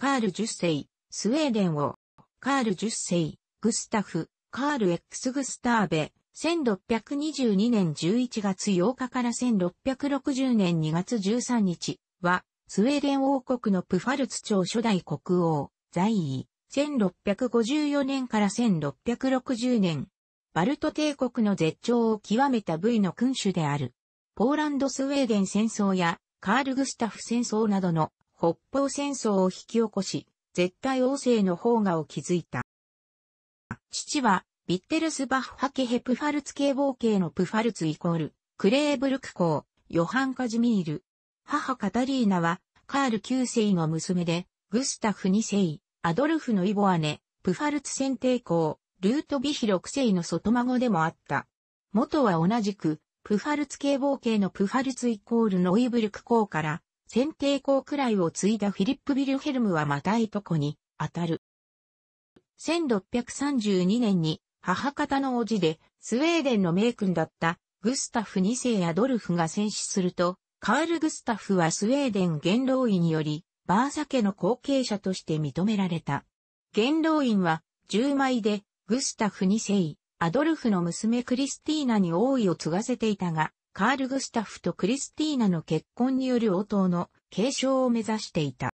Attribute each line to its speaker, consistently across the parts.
Speaker 1: カール10世、スウェーデンを、カール10世、グスタフ、カール X グスターベ、1622年11月8日から1660年2月13日は、スウェーデン王国のプファルツ朝初代国王、在位、1654年から1660年、バルト帝国の絶頂を極めた部位の君主である。ポーランドスウェーデン戦争やカールグスタフ戦争などの北方戦争を引き起こし、絶対王政の方がを築いた。父は、ビッテルスバッハ家ヘプファルツ系冒系のプファルツイコール、クレーブルク公、ヨハン・カジミール。母カタリーナは、カール9世の娘で、グスタフ2世、アドルフのイボアネ、プファルツ選定公、ルートビヒ六世の外孫でもあった。元は同じく、プファルツ系冒系のプファルツイコールノイブルク公から、先帝公くらいを継いだフィリップ・ビルヘルムはまたいとこに当たる。1632年に母方の叔父でスウェーデンの名君だったグスタフ2世やドルフが戦死すると、カール・グスタフはスウェーデン元老院により、バーサ家の後継者として認められた。元老院は、10枚で、グスタフ2世、アドルフの娘クリスティーナに王位を継がせていたが、カール・グスタフとクリスティーナの結婚による応答の継承を目指していた。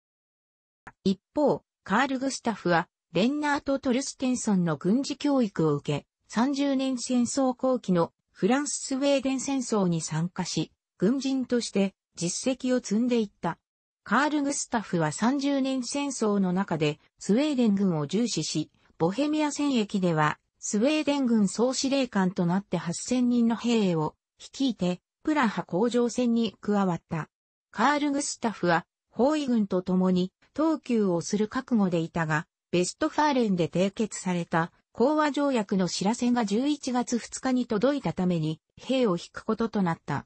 Speaker 1: 一方、カール・グスタフは、レンナート・トルステンソンの軍事教育を受け、30年戦争後期のフランス・スウェーデン戦争に参加し、軍人として実績を積んでいった。カール・グスタフは30年戦争の中でスウェーデン軍を重視し、ボヘミア戦役ではスウェーデン軍総司令官となって8000人の兵を率いて、プラハ工場戦に加わった。カール・グスタフは、包囲軍と共に、東急をする覚悟でいたが、ベストファーレンで締結された、講和条約の知らせが11月2日に届いたために、兵を引くこととなった。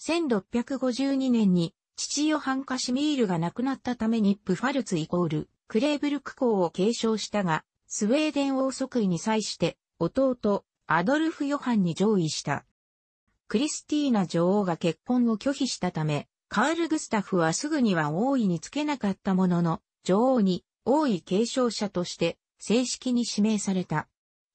Speaker 1: 1652年に、父ヨハン・カシミールが亡くなったためにプファルツイコール、クレーブルク公を継承したが、スウェーデン王即位に際して、弟、アドルフ・ヨハンに上位した。クリスティーナ女王が結婚を拒否したため、カール・グスタフはすぐには王位につけなかったものの、女王に王位継承者として正式に指名された。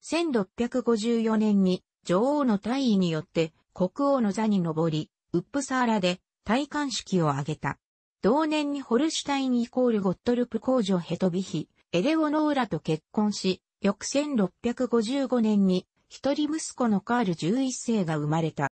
Speaker 1: 1654年に女王の退位によって国王の座に上り、ウップサーラで戴冠式を挙げた。同年にホルシュタインイコールゴットルプ公女ヘトビヒ、エレオノーラと結婚し、翌1655年に一人息子のカール11世が生まれた。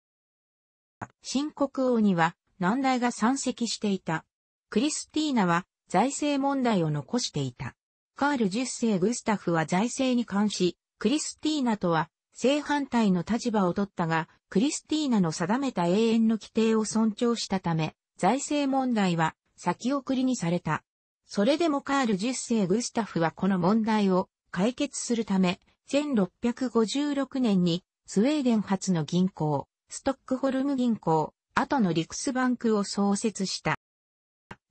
Speaker 1: 新国王には難題が山積していた。クリスティーナは財政問題を残していた。カール10世グスタフは財政に関し、クリスティーナとは正反対の立場を取ったが、クリスティーナの定めた永遠の規定を尊重したため、財政問題は先送りにされた。それでもカール10世グスタフはこの問題を解決するため、1656年にスウェーデン発の銀行、ストックホルム銀行、後のリクスバンクを創設した。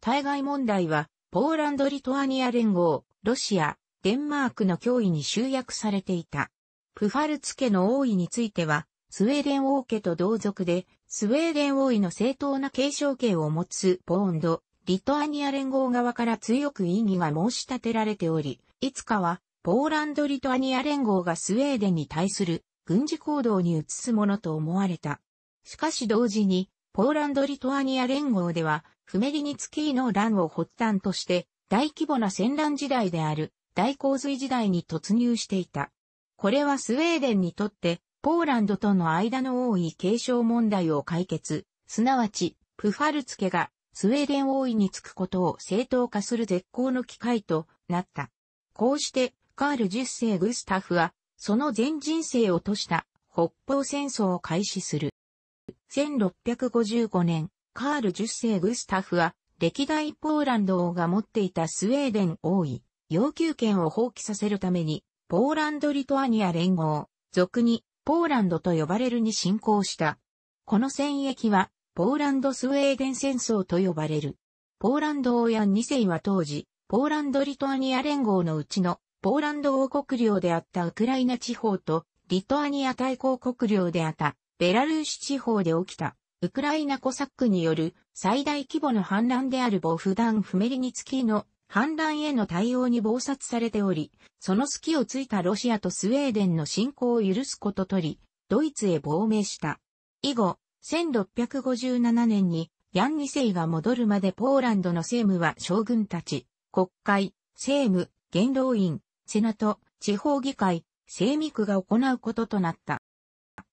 Speaker 1: 対外問題は、ポーランド・リトアニア連合、ロシア、デンマークの脅威に集約されていた。プファルツ家の王位については、スウェーデン王家と同族で、スウェーデン王位の正当な継承権を持つポーンド、リトアニア連合側から強く異議が申し立てられており、いつかは、ポーランド・リトアニア連合がスウェーデンに対する軍事行動に移すものと思われた。しかし同時に、ポーランド・リトアニア連合では、フメリニツキーの乱を発端として、大規模な戦乱時代である、大洪水時代に突入していた。これはスウェーデンにとって、ポーランドとの間の多い継承問題を解決、すなわち、プファルツケがスウェーデン王位につくことを正当化する絶好の機会となった。こうして、カール10世グスタフは、その全人生をとした北方戦争を開始する。1655年、カール10世グスタフは、歴代ポーランド王が持っていたスウェーデン王位、要求権を放棄させるために、ポーランド・リトアニア連合、俗に、ポーランドと呼ばれるに侵攻した。この戦役は、ポーランド・スウェーデン戦争と呼ばれる。ポーランド・王や2世は当時、ポーランド・リトアニア連合のうちのポーランド王国領であったウクライナ地方と、リトアニア大公国領であったベラルーシ地方で起きた、ウクライナコサックによる最大規模の反乱であるボフダン・フメリニツキーの反乱への対応に暴殺されており、その隙をついたロシアとスウェーデンの侵攻を許すこととり、ドイツへ亡命した。以後、1657年にヤン2世が戻るまでポーランドの政務は将軍たち、国会、政務、元老院、セナと地方議会、政務区が行うこととなった。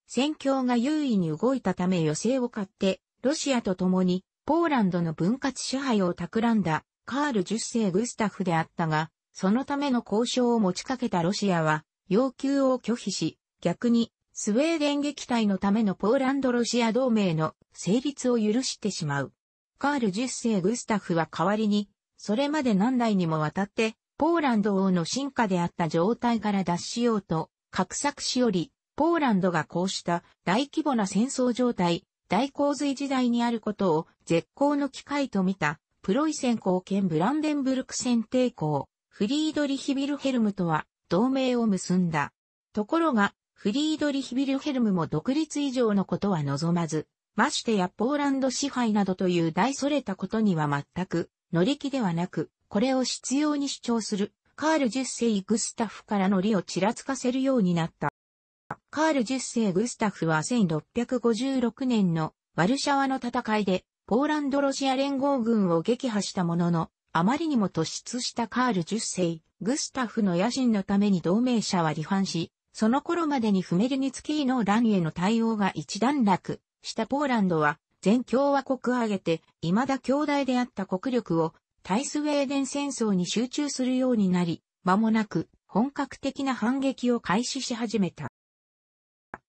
Speaker 1: 戦況が優位に動いたため余勢を買って、ロシアと共にポーランドの分割支配を企んだカール10世グスタフであったが、そのための交渉を持ちかけたロシアは要求を拒否し、逆にスウェーデン撃退のためのポーランドロシア同盟の成立を許してしまう。カール10世グスタフは代わりに、それまで何代にもわたってポーランド王の進化であった状態から脱しようと、画策しより、ポーランドがこうした大規模な戦争状態、大洪水時代にあることを絶好の機会と見た、プロイセン公兼ブランデンブルク戦抵抗、フリードリヒビルヘルムとは同盟を結んだ。ところが、フリードリヒビルヘルムも独立以上のことは望まず、ましてやポーランド支配などという大それたことには全く乗り気ではなく、これを必要に主張する、カール10世グスタフからの利をちらつかせるようになった。カール10世グスタフは1656年のワルシャワの戦いで、ポーランド・ロシア連合軍を撃破したものの、あまりにも突出したカール10世、グスタフの野心のために同盟者は離反し、その頃までにフメルニツキーの乱への対応が一段落したポーランドは、全共和国を挙げて、未だ強大であった国力を対スウェーデン戦争に集中するようになり、間もなく本格的な反撃を開始し始めた。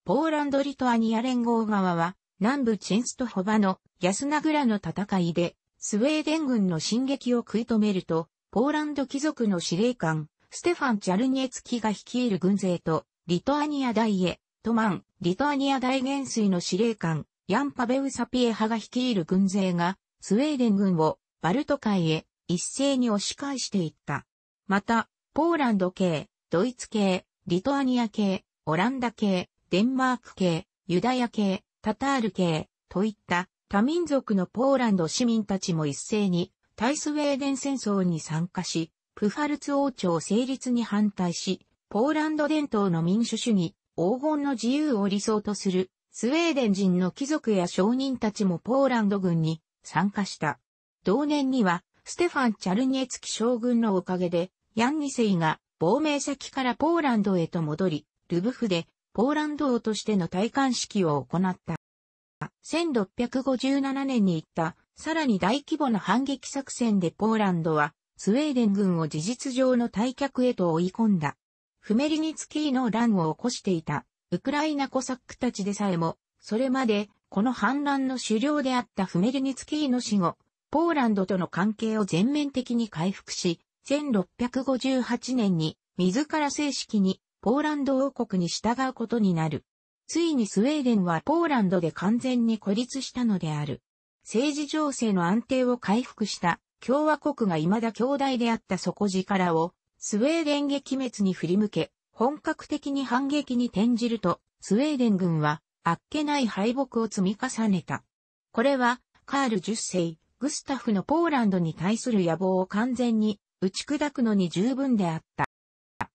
Speaker 1: ポーランド・リトアニア連合側は、南部チェンストホバのヤスナグラの戦いで、スウェーデン軍の進撃を食い止めると、ポーランド貴族の司令官、ステファン・チャルニエツキが率いる軍勢と、リトアニア大エ、トマン、リトアニア大元帥の司令官、ヤン・パベウサピエ派が率いる軍勢が、スウェーデン軍をバルト海へ一斉に押し返していった。また、ポーランド系、ドイツ系、リトアニア系、オランダ系、デンマーク系、ユダヤ系、タタール系、といった多民族のポーランド市民たちも一斉に対スウェーデン戦争に参加し、プファルツ王朝成立に反対し、ポーランド伝統の民主主義、黄金の自由を理想とするスウェーデン人の貴族や商人たちもポーランド軍に参加した。同年には、ステファン・チャルニエツキ将軍のおかげで、ヤン二世が亡命先からポーランドへと戻り、ルブフでポーランド王としての戴冠式を行った。1657年に行った、さらに大規模な反撃作戦でポーランドは、スウェーデン軍を事実上の退却へと追い込んだ。フメリニツキーの乱を起こしていた、ウクライナコサックたちでさえも、それまで、この反乱の首領であったフメリニツキーの死後、ポーランドとの関係を全面的に回復し、1658年に自ら正式にポーランド王国に従うことになる。ついにスウェーデンはポーランドで完全に孤立したのである。政治情勢の安定を回復した共和国が未だ強大であった底力をスウェーデン撃滅に振り向け、本格的に反撃に転じると、スウェーデン軍はあっけない敗北を積み重ねた。これは、カール10世、グスタフのポーランドに対する野望を完全に打ち砕くのに十分であった。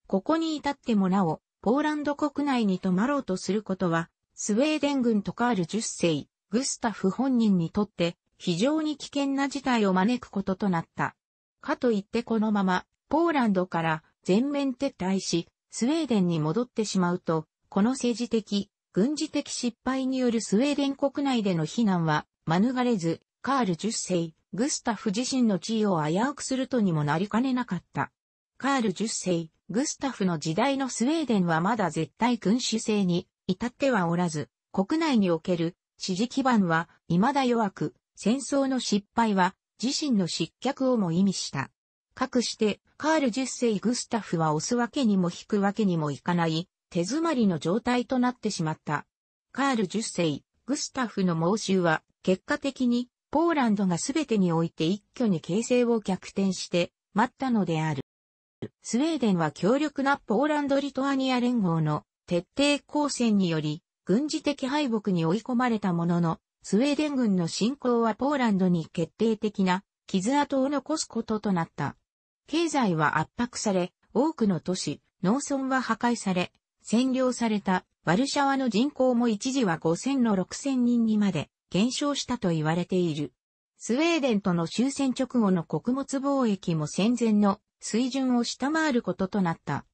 Speaker 1: ここに至ってもなお、ポーランド国内に泊まろうとすることは、スウェーデン軍とカール10世、グスタフ本人にとって非常に危険な事態を招くこととなった。かといってこのまま、ポーランドから全面撤退し、スウェーデンに戻ってしまうと、この政治的、軍事的失敗によるスウェーデン国内での非難は免れず、カール10世、グスタフ自身の地位を危うくするとにもなりかねなかった。カール10世、グスタフの時代のスウェーデンはまだ絶対君主制に至ってはおらず、国内における支持基盤は未だ弱く、戦争の失敗は自身の失脚をも意味した。かくして、カール10世グスタフは押すわけにも引くわけにもいかない、手詰まりの状態となってしまった。カール10世、グスタフの猛襲は、結果的にポーランドが全てにおいて一挙に形勢を逆転して待ったのである。スウェーデンは強力なポーランド・リトアニア連合の徹底抗戦により軍事的敗北に追い込まれたものの、スウェーデン軍の侵攻はポーランドに決定的な傷跡を残すこととなった。経済は圧迫され、多くの都市、農村は破壊され、占領された。ワルシャワの人口も一時は5000の6000人にまで減少したと言われている。スウェーデンとの終戦直後の穀物貿易も戦前の水準を下回ることとなった。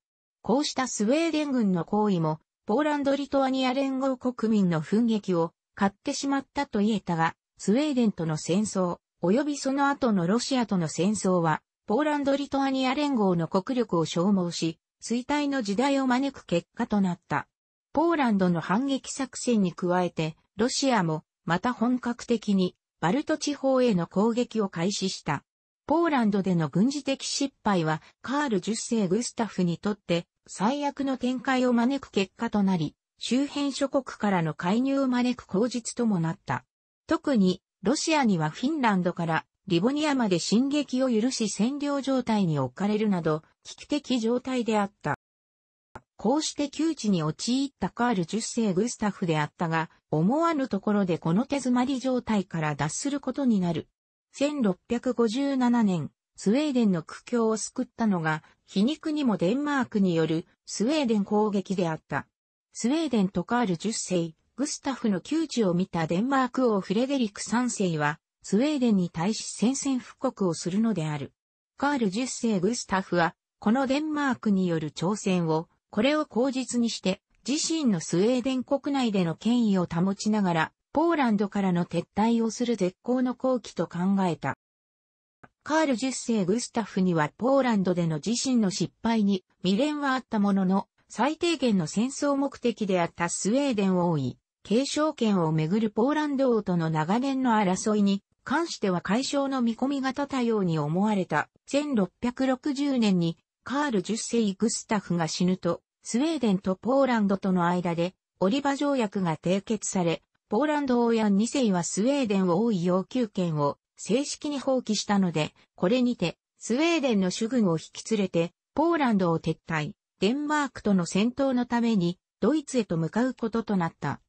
Speaker 1: こうしたスウェーデン軍の行為も、ポーランド・リトアニア連合国民の奮撃を買ってしまったと言えたが、スウェーデンとの戦争、及びその後のロシアとの戦争は、ポーランド・リトアニア連合の国力を消耗し、衰退の時代を招く結果となった。ポーランドの反撃作戦に加えて、ロシアもまた本格的にバルト地方への攻撃を開始した。ポーランドでの軍事的失敗はカール10世グスタフにとって最悪の展開を招く結果となり、周辺諸国からの介入を招く口実ともなった。特に、ロシアにはフィンランドからリボニアまで進撃を許し占領状態に置かれるなど、危機的状態であった。こうして窮地に陥ったカール10世グスタフであったが、思わぬところでこの手詰まり状態から脱することになる。1657年、スウェーデンの苦境を救ったのが、皮肉にもデンマークによるスウェーデン攻撃であった。スウェーデンとカール10世、グスタフの窮地を見たデンマーク王フレデリク3世は、スウェーデンに対し宣戦布告をするのである。カール10世グスタフは、このデンマークによる挑戦をこれを口実にして、自身のスウェーデン国内での権威を保ちながら、ポーランドからの撤退をする絶好の好機と考えた。カール10世グスタフにはポーランドでの自身の失敗に未練はあったものの、最低限の戦争目的であったスウェーデンを追い、継承権をめぐるポーランド王との長年の争いに関しては解消の見込みが立たように思われた。1660年にカール10世グスタフが死ぬと、スウェーデンとポーランドとの間で、オリバ条約が締結され、ポーランド王や2世はスウェーデンを王位要求権を正式に放棄したので、これにて、スウェーデンの主軍を引き連れて、ポーランドを撤退、デンマークとの戦闘のために、ドイツへと向かうこととなった。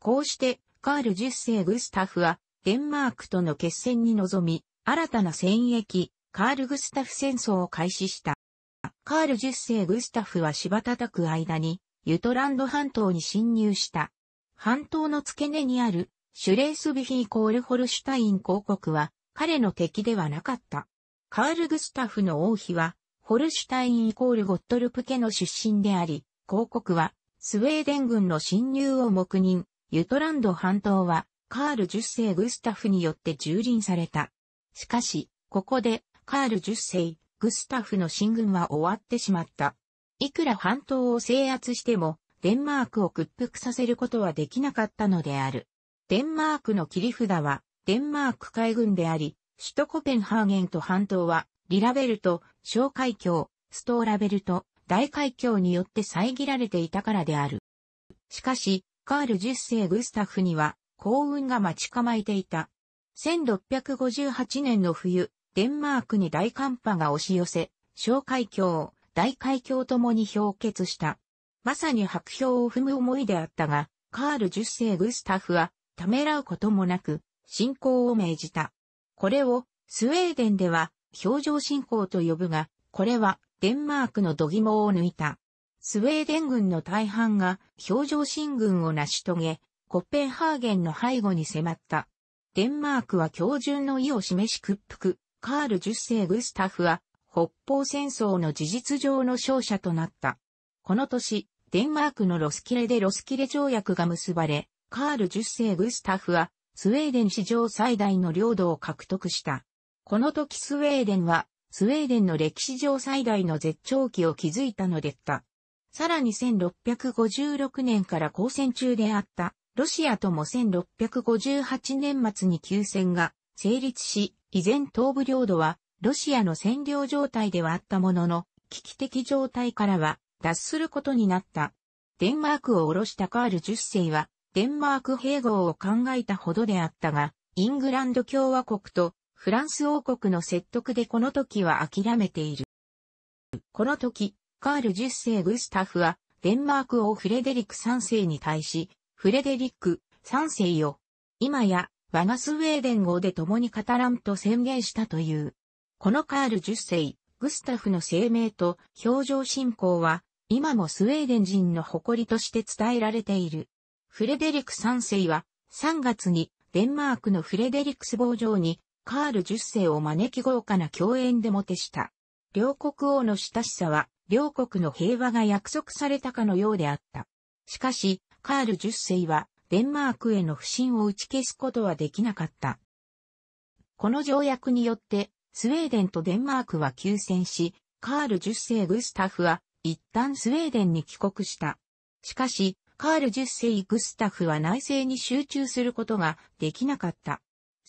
Speaker 1: こうして、カール10世グスタフは、デンマークとの決戦に臨み、新たな戦役、カール・グスタフ戦争を開始した。カール10世グスタフは芝叩く間に、ユトランド半島に侵入した。半島の付け根にある、シュレースビヒーコールホルシュタイン公国は、彼の敵ではなかった。カール・グスタフの王妃は、ホルシュタインイコールゴットルプ家の出身であり、公国は、スウェーデン軍の侵入を黙認、ユトランド半島は、カール10世グスタフによって蹂躙された。しかし、ここで、カール10世、グスタフの進軍は終わってしまった。いくら半島を制圧しても、デンマークを屈服させることはできなかったのである。デンマークの切り札は、デンマーク海軍であり、首都コペンハーゲンと半島は、リラベルト、小海峡、ストーラベルト、大海峡によって遮られていたからである。しかし、カール10世グスタフには、幸運が待ち構えていた。1658年の冬、デンマークに大寒波が押し寄せ、小海峡、大海峡ともに氷結した。まさに白氷を踏む思いであったが、カール十世グスタフは、ためらうこともなく、進行を命じた。これを、スウェーデンでは、表情進行と呼ぶが、これは、デンマークの度肝を抜いた。スウェーデン軍の大半が、表情進軍を成し遂げ、コッペンハーゲンの背後に迫った。デンマークは教順の意を示し屈服、カール10世グスタフは、北方戦争の事実上の勝者となった。この年、デンマークのロスキレでロスキレ条約が結ばれ、カール10世グスタフは、スウェーデン史上最大の領土を獲得した。この時スウェーデンは、スウェーデンの歴史上最大の絶頂期を築いたのでった。さらに1656年から交戦中であった、ロシアとも1658年末に休戦が成立し、依然東部領土はロシアの占領状態ではあったものの、危機的状態からは脱することになった。デンマークを下ろしたカール10世は、デンマーク併合を考えたほどであったが、イングランド共和国とフランス王国の説得でこの時は諦めている。この時、カール10世グスタフは、デンマーク王フレデリック3世に対し、フレデリック3世よ。今や、我がスウェーデン語で共に語らんと宣言したという。このカール10世、グスタフの声明と表情信仰は、今もスウェーデン人の誇りとして伝えられている。フレデリク3世は、3月にデンマークのフレデリクス坊城にカール10世を招き豪華な共演でもてした。両国王の親しさは、両国の平和が約束されたかのようであった。しかし、カール10世は、デンマークへの不信を打ち消すことはできなかった。この条約によって、スウェーデンとデンマークは休戦し、カール10世グスタフは一旦スウェーデンに帰国した。しかし、カール10世グスタフは内政に集中することができなかった。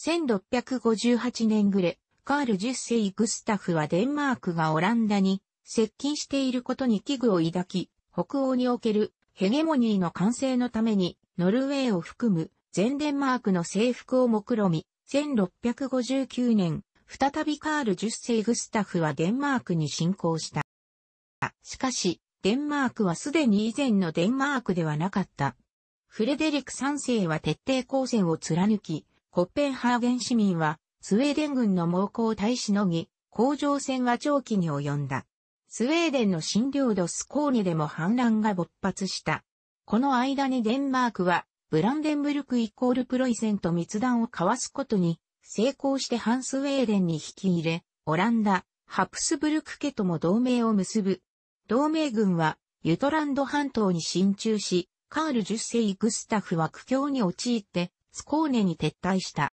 Speaker 1: 1658年暮れ、カール10世グスタフはデンマークがオランダに接近していることに危惧を抱き、北欧におけるヘゲモニーの完成のために、ノルウェーを含む全デンマークの征服を目論み、1659年、再びカール10世グスタフはデンマークに侵攻した。しかし、デンマークはすでに以前のデンマークではなかった。フレデリク3世は徹底抗戦を貫き、コッペンハーゲン市民はスウェーデン軍の猛攻を耐しのぎ、甲状戦は長期に及んだ。スウェーデンの新領土スコーネでも反乱が勃発した。この間にデンマークは、ブランデンブルクイコールプロイセンと密談を交わすことに、成功してハンスウェーデンに引き入れ、オランダ、ハプスブルク家とも同盟を結ぶ。同盟軍は、ユトランド半島に進駐し、カール10世グスタフは苦境に陥って、スコーネに撤退した。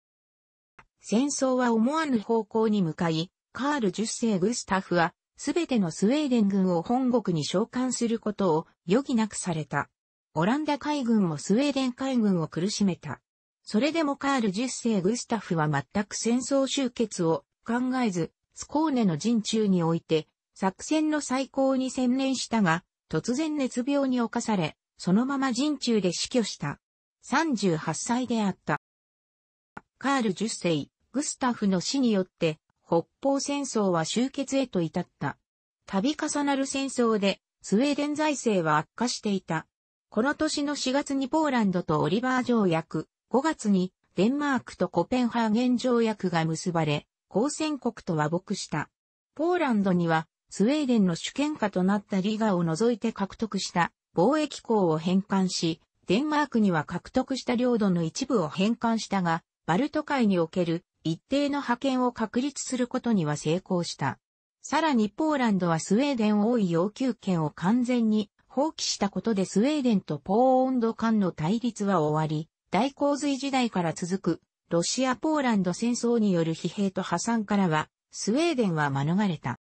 Speaker 1: 戦争は思わぬ方向に向かい、カール10世グスタフはすべてのスウェーデン軍を本国に召喚することを余儀なくされた。オランダ海軍もスウェーデン海軍を苦しめた。それでもカール10世グスタフは全く戦争終結を考えず、スコーネの陣中において、作戦の再考に専念したが、突然熱病に侵され、そのまま陣中で死去した。38歳であった。カール10世、グスタフの死によって、北方戦争は終結へと至った。度重なる戦争で、スウェーデン財政は悪化していた。この年の4月にポーランドとオリバー条約、5月にデンマークとコペンハーゲン条約が結ばれ、交戦国と和睦した。ポーランドには、スウェーデンの主権下となったリガを除いて獲得した貿易港を返還し、デンマークには獲得した領土の一部を返還したが、バルト海における一定の覇権を確立することには成功した。さらにポーランドはスウェーデン王位要求権を完全に放棄したことでスウェーデンとポーンド間の対立は終わり、大洪水時代から続くロシア・ポーランド戦争による疲弊と破産からは、スウェーデンは免れた。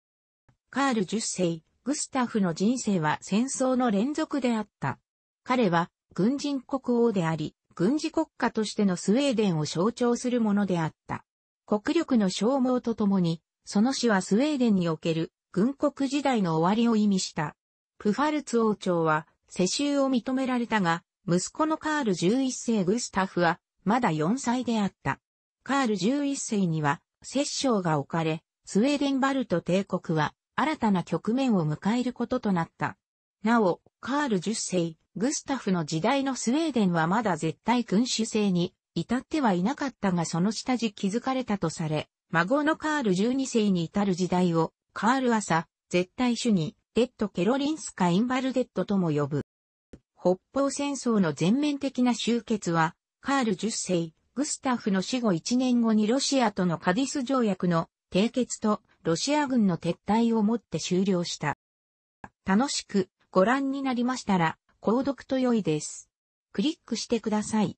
Speaker 1: カール10世、グスタフの人生は戦争の連続であった。彼は、軍人国王であり、軍事国家としてのスウェーデンを象徴するものであった。国力の消耗とともに、その死はスウェーデンにおける軍国時代の終わりを意味した。プファルツ王朝は世襲を認められたが、息子のカール11世グスタフはまだ4歳であった。カール11世には摂政が置かれ、スウェーデンバルト帝国は新たな局面を迎えることとなった。なお、カール10世、グスタフの時代のスウェーデンはまだ絶対君主制に至ってはいなかったがその下地築かれたとされ、孫のカール12世に至る時代を、カール朝、絶対主義、デッド・ケロリンスカ・インバルデッドとも呼ぶ。北方戦争の全面的な終結は、カール10世、グスタフの死後1年後にロシアとのカディス条約の締結とロシア軍の撤退をもって終了した。楽しくご覧になりましたら、購読と良いです。クリックしてください。